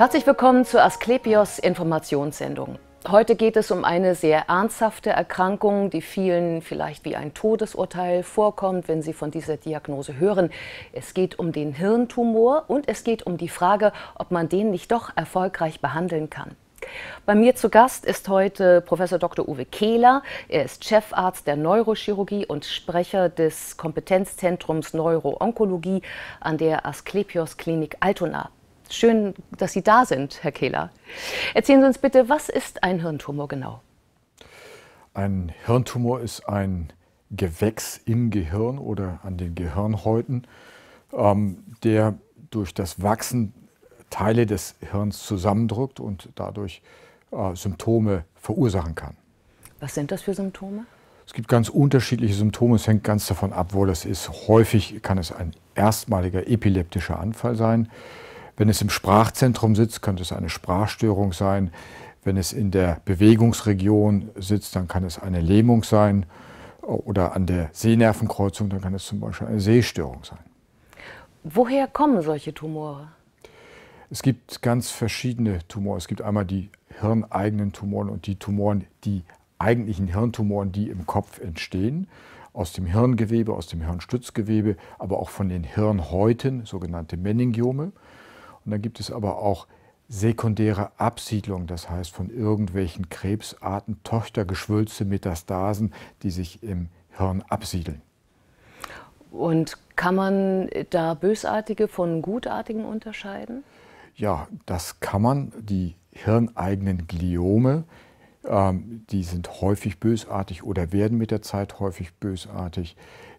Herzlich willkommen zur Asklepios Informationssendung. Heute geht es um eine sehr ernsthafte Erkrankung, die vielen vielleicht wie ein Todesurteil vorkommt, wenn sie von dieser Diagnose hören. Es geht um den Hirntumor und es geht um die Frage, ob man den nicht doch erfolgreich behandeln kann. Bei mir zu Gast ist heute Professor Dr. Uwe Kehler. Er ist Chefarzt der Neurochirurgie und Sprecher des Kompetenzzentrums Neuroonkologie an der Asklepios Klinik Altona. Schön, dass Sie da sind, Herr Kehler. Erzählen Sie uns bitte, was ist ein Hirntumor genau? Ein Hirntumor ist ein Gewächs im Gehirn oder an den Gehirnhäuten, ähm, der durch das Wachsen Teile des Hirns zusammendrückt und dadurch äh, Symptome verursachen kann. Was sind das für Symptome? Es gibt ganz unterschiedliche Symptome, es hängt ganz davon ab, wo das ist. Häufig kann es ein erstmaliger epileptischer Anfall sein. Wenn es im Sprachzentrum sitzt, könnte es eine Sprachstörung sein. Wenn es in der Bewegungsregion sitzt, dann kann es eine Lähmung sein. Oder an der Sehnervenkreuzung, dann kann es zum Beispiel eine Sehstörung sein. Woher kommen solche Tumore? Es gibt ganz verschiedene Tumore. Es gibt einmal die hirneigenen Tumoren und die Tumoren, die eigentlichen Hirntumoren, die im Kopf entstehen, aus dem Hirngewebe, aus dem Hirnstützgewebe, aber auch von den Hirnhäuten, sogenannte Meningiome. Und dann gibt es aber auch sekundäre Absiedlung, das heißt von irgendwelchen Krebsarten Tochtergeschwülze, Metastasen, die sich im Hirn absiedeln. Und kann man da Bösartige von Gutartigen unterscheiden? Ja, das kann man. Die hirneigenen Gliome, ähm, die sind häufig bösartig oder werden mit der Zeit häufig bösartig.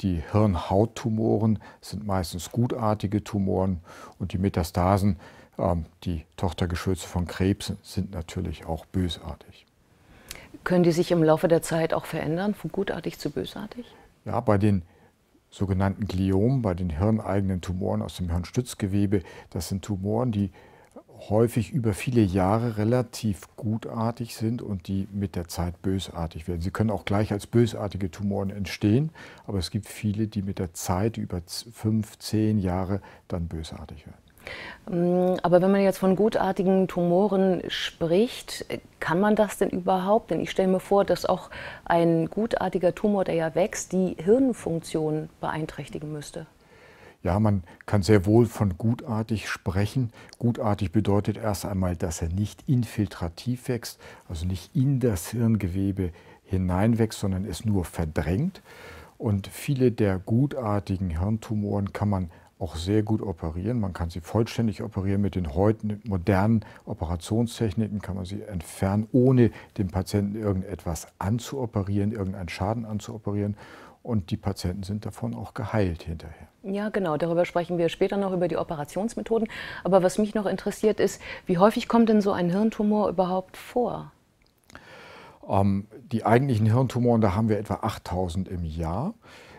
Die Hirnhauttumoren sind meistens gutartige Tumoren und die Metastasen, ähm, die Tochtergeschütze von Krebs, sind natürlich auch bösartig. Können die sich im Laufe der Zeit auch verändern, von gutartig zu bösartig? Ja, bei den sogenannten Gliomen, bei den hirneigenen Tumoren aus dem Hirnstützgewebe, das sind Tumoren, die häufig über viele Jahre relativ gutartig sind und die mit der Zeit bösartig werden. Sie können auch gleich als bösartige Tumoren entstehen, aber es gibt viele, die mit der Zeit über fünf, zehn Jahre dann bösartig werden. Mm, aber wenn man jetzt von gutartigen Tumoren spricht, kann man das denn überhaupt? Denn ich stelle mir vor, dass auch ein gutartiger Tumor, der ja wächst, die Hirnfunktion beeinträchtigen müsste. Ja, man kann sehr wohl von gutartig sprechen. Gutartig bedeutet erst einmal, dass er nicht infiltrativ wächst, also nicht in das Hirngewebe hineinwächst, sondern es nur verdrängt. Und viele der gutartigen Hirntumoren kann man auch sehr gut operieren. Man kann sie vollständig operieren. Mit den heute modernen Operationstechniken kann man sie entfernen, ohne dem Patienten irgendetwas anzuoperieren, irgendeinen Schaden anzuoperieren. Und die Patienten sind davon auch geheilt hinterher. Ja, genau. Darüber sprechen wir später noch über die Operationsmethoden. Aber was mich noch interessiert ist, wie häufig kommt denn so ein Hirntumor überhaupt vor? Ähm, die eigentlichen Hirntumoren, da haben wir etwa 8000 im Jahr.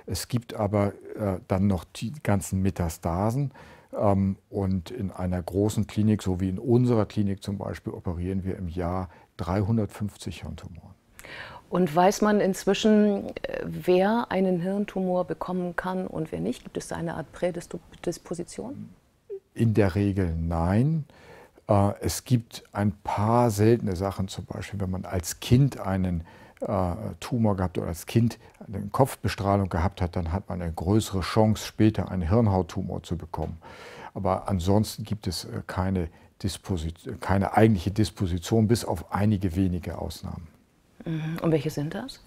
Es gibt aber äh, dann noch die ganzen Metastasen. Ähm, und in einer großen Klinik, so wie in unserer Klinik zum Beispiel, operieren wir im Jahr 350 Hirntumoren. Und weiß man inzwischen, äh, wer einen Hirntumor bekommen kann und wer nicht? Gibt es da eine Art Prädisposition? In der Regel nein. Äh, es gibt ein paar seltene Sachen, zum Beispiel, wenn man als Kind einen äh, Tumor gehabt oder als Kind eine Kopfbestrahlung gehabt hat, dann hat man eine größere Chance, später einen Hirnhauttumor zu bekommen. Aber ansonsten gibt es keine, keine eigentliche Disposition, bis auf einige wenige Ausnahmen. Mhm. Und welche sind das?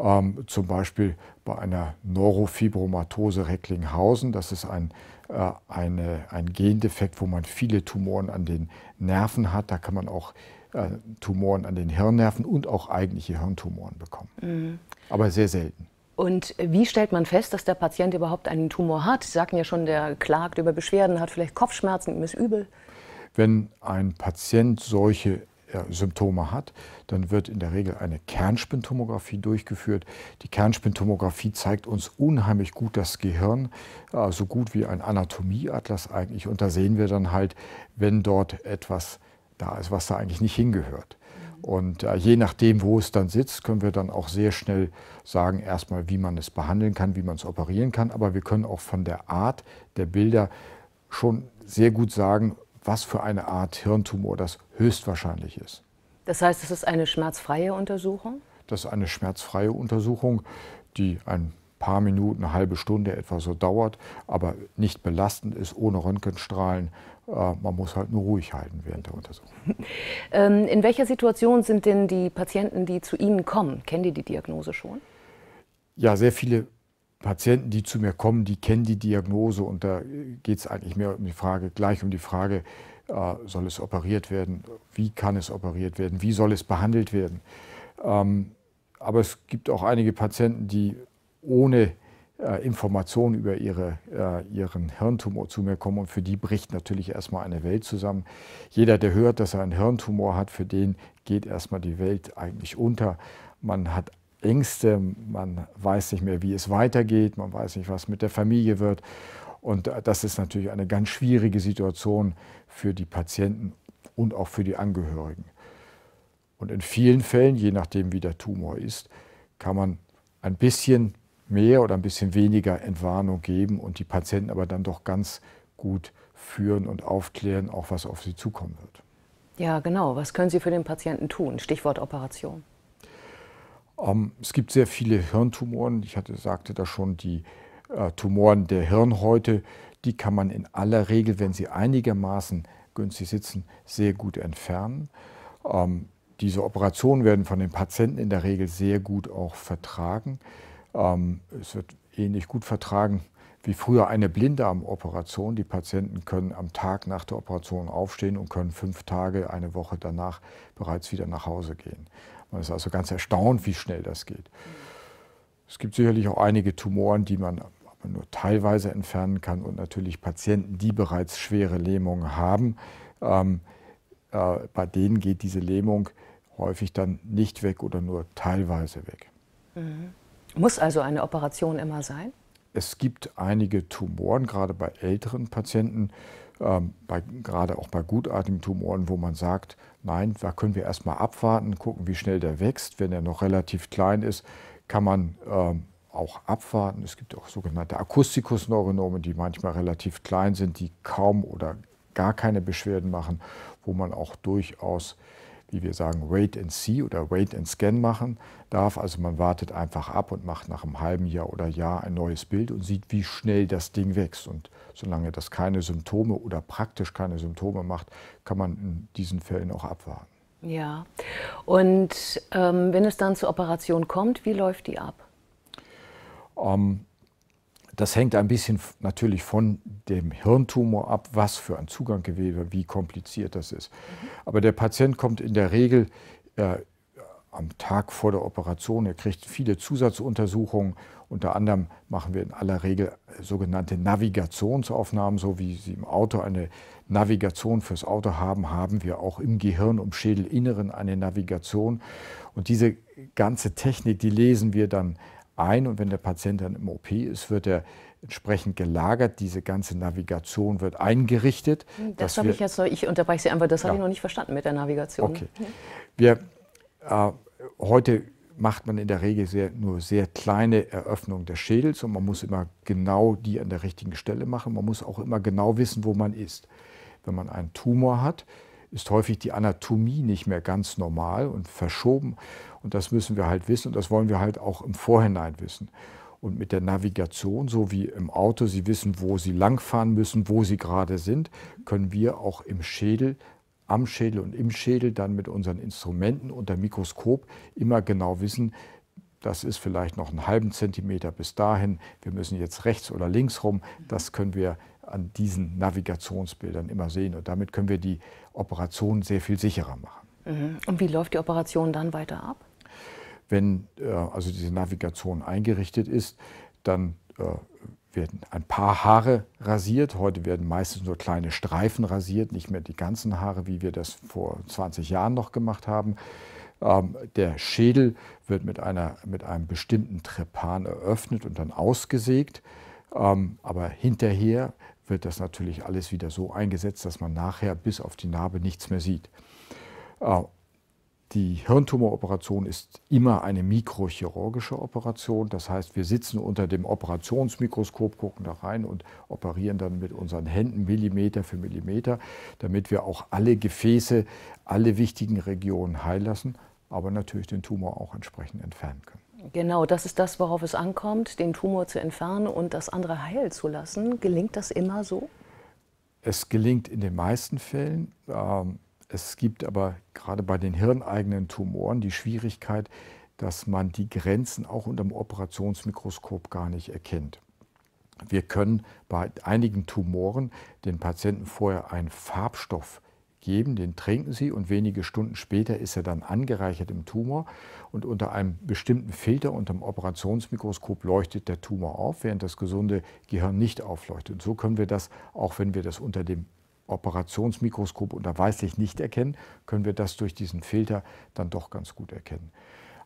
Ähm, zum Beispiel bei einer Neurofibromatose Recklinghausen. Das ist ein, äh, eine, ein Gendefekt, wo man viele Tumoren an den Nerven hat. Da kann man auch äh, Tumoren an den Hirnnerven und auch eigentliche Hirntumoren bekommen. Mhm. Aber sehr selten. Und wie stellt man fest, dass der Patient überhaupt einen Tumor hat? Sie sagten ja schon, der klagt über Beschwerden, hat vielleicht Kopfschmerzen, ihm ist übel. Wenn ein Patient solche er Symptome hat, dann wird in der Regel eine Kernspintomographie durchgeführt. Die Kernspintomographie zeigt uns unheimlich gut das Gehirn, äh, so gut wie ein Anatomieatlas eigentlich. Und da sehen wir dann halt, wenn dort etwas da ist, was da eigentlich nicht hingehört. Und äh, je nachdem, wo es dann sitzt, können wir dann auch sehr schnell sagen, erstmal, wie man es behandeln kann, wie man es operieren kann. Aber wir können auch von der Art der Bilder schon sehr gut sagen, was für eine Art Hirntumor das höchstwahrscheinlich ist. Das heißt, es ist eine schmerzfreie Untersuchung? Das ist eine schmerzfreie Untersuchung, die ein paar Minuten, eine halbe Stunde etwa so dauert, aber nicht belastend ist, ohne Röntgenstrahlen. Äh, man muss halt nur ruhig halten während der Untersuchung. Ähm, in welcher Situation sind denn die Patienten, die zu Ihnen kommen? Kennen die die Diagnose schon? Ja, sehr viele Patienten, die zu mir kommen, die kennen die Diagnose und da geht es eigentlich mehr um die Frage, gleich um die Frage, äh, soll es operiert werden, wie kann es operiert werden, wie soll es behandelt werden. Ähm, aber es gibt auch einige Patienten, die ohne äh, Informationen über ihre, äh, ihren Hirntumor zu mir kommen und für die bricht natürlich erstmal eine Welt zusammen. Jeder, der hört, dass er einen Hirntumor hat, für den geht erstmal die Welt eigentlich unter. Man hat Ängste, man weiß nicht mehr, wie es weitergeht, man weiß nicht, was mit der Familie wird. Und das ist natürlich eine ganz schwierige Situation für die Patienten und auch für die Angehörigen. Und in vielen Fällen, je nachdem wie der Tumor ist, kann man ein bisschen mehr oder ein bisschen weniger Entwarnung geben und die Patienten aber dann doch ganz gut führen und aufklären, auch was auf sie zukommen wird. Ja, genau. Was können Sie für den Patienten tun? Stichwort Operation. Ähm, es gibt sehr viele Hirntumoren. Ich hatte, sagte da schon, die äh, Tumoren der Hirnhäute, die kann man in aller Regel, wenn sie einigermaßen günstig sitzen, sehr gut entfernen. Ähm, diese Operationen werden von den Patienten in der Regel sehr gut auch vertragen. Ähm, es wird ähnlich gut vertragen wie früher eine Blinddarmoperation. Die Patienten können am Tag nach der Operation aufstehen und können fünf Tage, eine Woche danach bereits wieder nach Hause gehen. Man ist also ganz erstaunt, wie schnell das geht. Es gibt sicherlich auch einige Tumoren, die man nur teilweise entfernen kann und natürlich Patienten, die bereits schwere Lähmungen haben. Ähm, äh, bei denen geht diese Lähmung häufig dann nicht weg oder nur teilweise weg. Mhm. Muss also eine Operation immer sein? es gibt einige Tumoren, gerade bei älteren Patienten, ähm, bei, gerade auch bei gutartigen Tumoren, wo man sagt, nein, da können wir erstmal abwarten, gucken, wie schnell der wächst. Wenn er noch relativ klein ist, kann man ähm, auch abwarten. Es gibt auch sogenannte Akustikusneuronome, die manchmal relativ klein sind, die kaum oder gar keine Beschwerden machen, wo man auch durchaus wie wir sagen, Wait and See oder Wait and Scan machen darf. Also man wartet einfach ab und macht nach einem halben Jahr oder Jahr ein neues Bild und sieht, wie schnell das Ding wächst. Und solange das keine Symptome oder praktisch keine Symptome macht, kann man in diesen Fällen auch abwarten. Ja, und ähm, wenn es dann zur Operation kommt, wie läuft die ab? Ähm, das hängt ein bisschen natürlich von dem Hirntumor ab, was für ein Zuganggewebe, wie kompliziert das ist. Aber der Patient kommt in der Regel äh, am Tag vor der Operation. Er kriegt viele Zusatzuntersuchungen. Unter anderem machen wir in aller Regel äh, sogenannte Navigationsaufnahmen, so wie Sie im Auto eine Navigation fürs Auto haben, haben wir auch im Gehirn um Schädelinneren eine Navigation. Und diese ganze Technik, die lesen wir dann ein und wenn der Patient dann im OP ist, wird er entsprechend gelagert. Diese ganze Navigation wird eingerichtet. Hm, das habe ich jetzt noch, ich unterbreche Sie einfach, das ja. habe ich noch nicht verstanden mit der Navigation. Okay. Hm. Wir, äh, heute macht man in der Regel sehr, nur sehr kleine Eröffnungen des Schädels und man muss immer genau die an der richtigen Stelle machen. Man muss auch immer genau wissen, wo man ist. Wenn man einen Tumor hat, ist häufig die Anatomie nicht mehr ganz normal und verschoben. Und das müssen wir halt wissen und das wollen wir halt auch im Vorhinein wissen. Und mit der Navigation, so wie im Auto, Sie wissen, wo Sie langfahren müssen, wo Sie gerade sind, können wir auch im Schädel, am Schädel und im Schädel dann mit unseren Instrumenten unter Mikroskop immer genau wissen, das ist vielleicht noch einen halben Zentimeter bis dahin, wir müssen jetzt rechts oder links rum, das können wir an diesen Navigationsbildern immer sehen. Und damit können wir die Operation sehr viel sicherer machen. Mhm. Und wie läuft die Operation dann weiter ab? Wenn äh, also diese Navigation eingerichtet ist, dann äh, werden ein paar Haare rasiert. Heute werden meistens nur kleine Streifen rasiert, nicht mehr die ganzen Haare, wie wir das vor 20 Jahren noch gemacht haben. Ähm, der Schädel wird mit, einer, mit einem bestimmten Trepan eröffnet und dann ausgesägt. Ähm, aber hinterher wird das natürlich alles wieder so eingesetzt, dass man nachher bis auf die Narbe nichts mehr sieht. Äh, die Hirntumoroperation ist immer eine mikrochirurgische Operation. Das heißt, wir sitzen unter dem Operationsmikroskop, gucken da rein und operieren dann mit unseren Händen Millimeter für Millimeter, damit wir auch alle Gefäße, alle wichtigen Regionen lassen, aber natürlich den Tumor auch entsprechend entfernen können. Genau, das ist das, worauf es ankommt, den Tumor zu entfernen und das andere heil zu lassen. Gelingt das immer so? Es gelingt in den meisten Fällen. Ähm, es gibt aber gerade bei den hirneigenen Tumoren die Schwierigkeit, dass man die Grenzen auch unter dem Operationsmikroskop gar nicht erkennt. Wir können bei einigen Tumoren den Patienten vorher einen Farbstoff geben, den trinken Sie und wenige Stunden später ist er dann angereichert im Tumor und unter einem bestimmten Filter, unter dem Operationsmikroskop leuchtet der Tumor auf, während das gesunde Gehirn nicht aufleuchtet. Und so können wir das, auch wenn wir das unter dem Operationsmikroskop unterweislich nicht erkennen, können wir das durch diesen Filter dann doch ganz gut erkennen.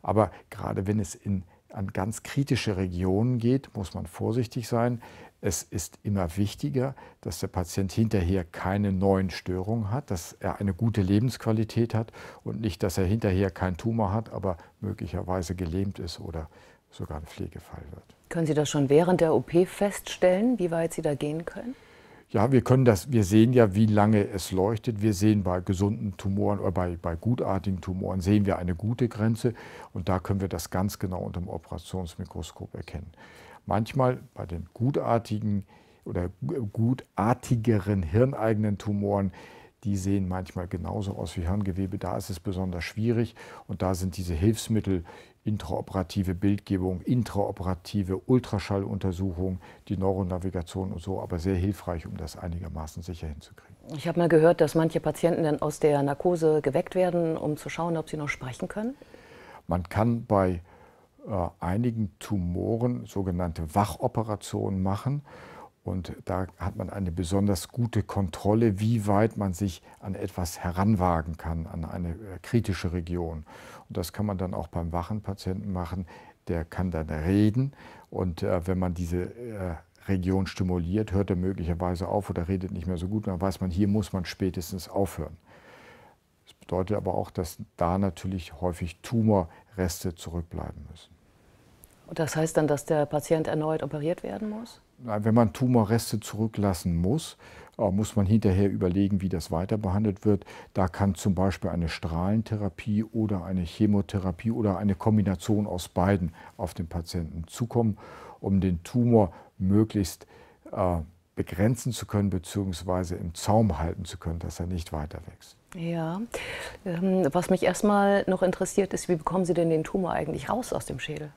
Aber gerade wenn es in an ganz kritische Regionen geht, muss man vorsichtig sein. Es ist immer wichtiger, dass der Patient hinterher keine neuen Störungen hat, dass er eine gute Lebensqualität hat und nicht, dass er hinterher keinen Tumor hat, aber möglicherweise gelähmt ist oder sogar ein Pflegefall wird. Können Sie das schon während der OP feststellen, wie weit Sie da gehen können? Ja, wir können das, wir sehen ja, wie lange es leuchtet. Wir sehen bei gesunden Tumoren oder bei, bei gutartigen Tumoren sehen wir eine gute Grenze und da können wir das ganz genau unter dem Operationsmikroskop erkennen. Manchmal bei den gutartigen oder gutartigeren hirneigenen Tumoren die sehen manchmal genauso aus wie Hirngewebe. Da ist es besonders schwierig und da sind diese Hilfsmittel, intraoperative Bildgebung, intraoperative Ultraschalluntersuchung, die Neuronavigation und so, aber sehr hilfreich, um das einigermaßen sicher hinzukriegen. Ich habe mal gehört, dass manche Patienten dann aus der Narkose geweckt werden, um zu schauen, ob sie noch sprechen können. Man kann bei äh, einigen Tumoren sogenannte Wachoperationen machen. Und da hat man eine besonders gute Kontrolle, wie weit man sich an etwas heranwagen kann, an eine äh, kritische Region. Und das kann man dann auch beim wachen Patienten machen. Der kann dann reden. Und äh, wenn man diese äh, Region stimuliert, hört er möglicherweise auf oder redet nicht mehr so gut. Und dann weiß man, hier muss man spätestens aufhören. Das bedeutet aber auch, dass da natürlich häufig Tumorreste zurückbleiben müssen. Und das heißt dann, dass der Patient erneut operiert werden muss? wenn man Tumorreste zurücklassen muss, äh, muss man hinterher überlegen, wie das weiter behandelt wird. Da kann zum Beispiel eine Strahlentherapie oder eine Chemotherapie oder eine Kombination aus beiden auf den Patienten zukommen, um den Tumor möglichst äh, begrenzen zu können bzw. im Zaum halten zu können, dass er nicht weiter wächst. Ja, ähm, was mich erstmal noch interessiert ist, wie bekommen Sie denn den Tumor eigentlich raus aus dem Schädel?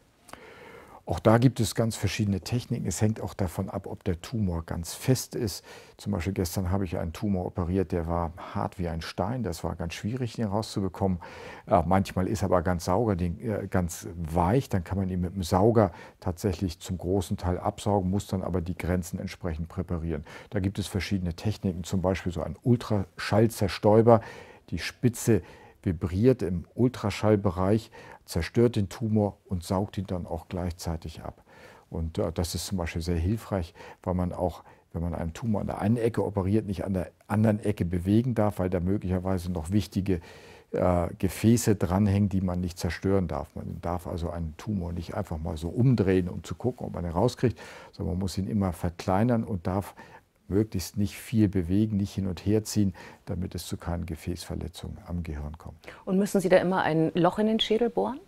Auch da gibt es ganz verschiedene Techniken. Es hängt auch davon ab, ob der Tumor ganz fest ist. Zum Beispiel gestern habe ich einen Tumor operiert, der war hart wie ein Stein. Das war ganz schwierig, den rauszubekommen. Äh, manchmal ist er aber ganz, sauger, den, äh, ganz weich. Dann kann man ihn mit dem Sauger tatsächlich zum großen Teil absaugen, muss dann aber die Grenzen entsprechend präparieren. Da gibt es verschiedene Techniken, zum Beispiel so ein Ultraschallzerstäuber. Die Spitze vibriert im Ultraschallbereich zerstört den Tumor und saugt ihn dann auch gleichzeitig ab. Und äh, das ist zum Beispiel sehr hilfreich, weil man auch, wenn man einen Tumor an der einen Ecke operiert, nicht an der anderen Ecke bewegen darf, weil da möglicherweise noch wichtige äh, Gefäße dranhängen, die man nicht zerstören darf. Man darf also einen Tumor nicht einfach mal so umdrehen, um zu gucken, ob man ihn rauskriegt, sondern man muss ihn immer verkleinern und darf möglichst nicht viel bewegen, nicht hin und her ziehen, damit es zu keinen Gefäßverletzungen am Gehirn kommt. Und müssen Sie da immer ein Loch in den Schädel bohren?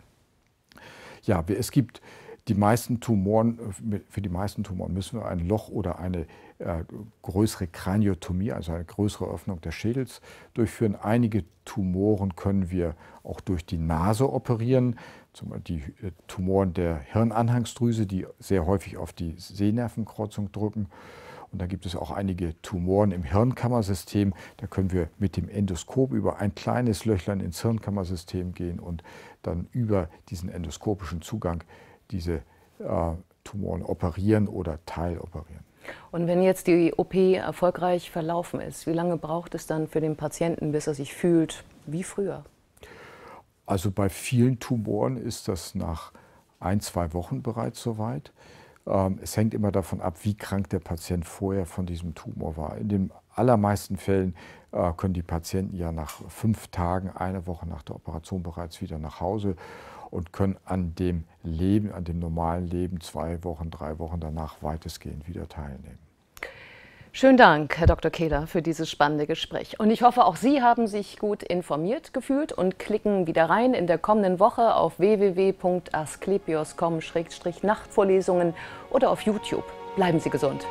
Ja, es gibt die meisten Tumoren, für die meisten Tumoren müssen wir ein Loch oder eine äh, größere Kraniotomie, also eine größere Öffnung des Schädels durchführen. Einige Tumoren können wir auch durch die Nase operieren. Zum Beispiel die äh, Tumoren der Hirnanhangsdrüse, die sehr häufig auf die Sehnervenkreuzung drücken. Und da gibt es auch einige Tumoren im Hirnkammersystem. Da können wir mit dem Endoskop über ein kleines Löchlein ins Hirnkammersystem gehen und dann über diesen endoskopischen Zugang diese äh, Tumoren operieren oder teiloperieren. Und wenn jetzt die OP erfolgreich verlaufen ist, wie lange braucht es dann für den Patienten, bis er sich fühlt wie früher? Also bei vielen Tumoren ist das nach ein, zwei Wochen bereits soweit. Ähm, es hängt immer davon ab, wie krank der Patient vorher von diesem Tumor war. In den allermeisten Fällen äh, können die Patienten ja nach fünf Tagen, eine Woche nach der Operation bereits wieder nach Hause und können an dem Leben, an dem normalen Leben zwei Wochen, drei Wochen danach weitestgehend wieder teilnehmen. Schönen Dank, Herr Dr. Kehler, für dieses spannende Gespräch. Und ich hoffe, auch Sie haben sich gut informiert gefühlt und klicken wieder rein in der kommenden Woche auf www.asklepios.com-nachtvorlesungen oder auf YouTube. Bleiben Sie gesund.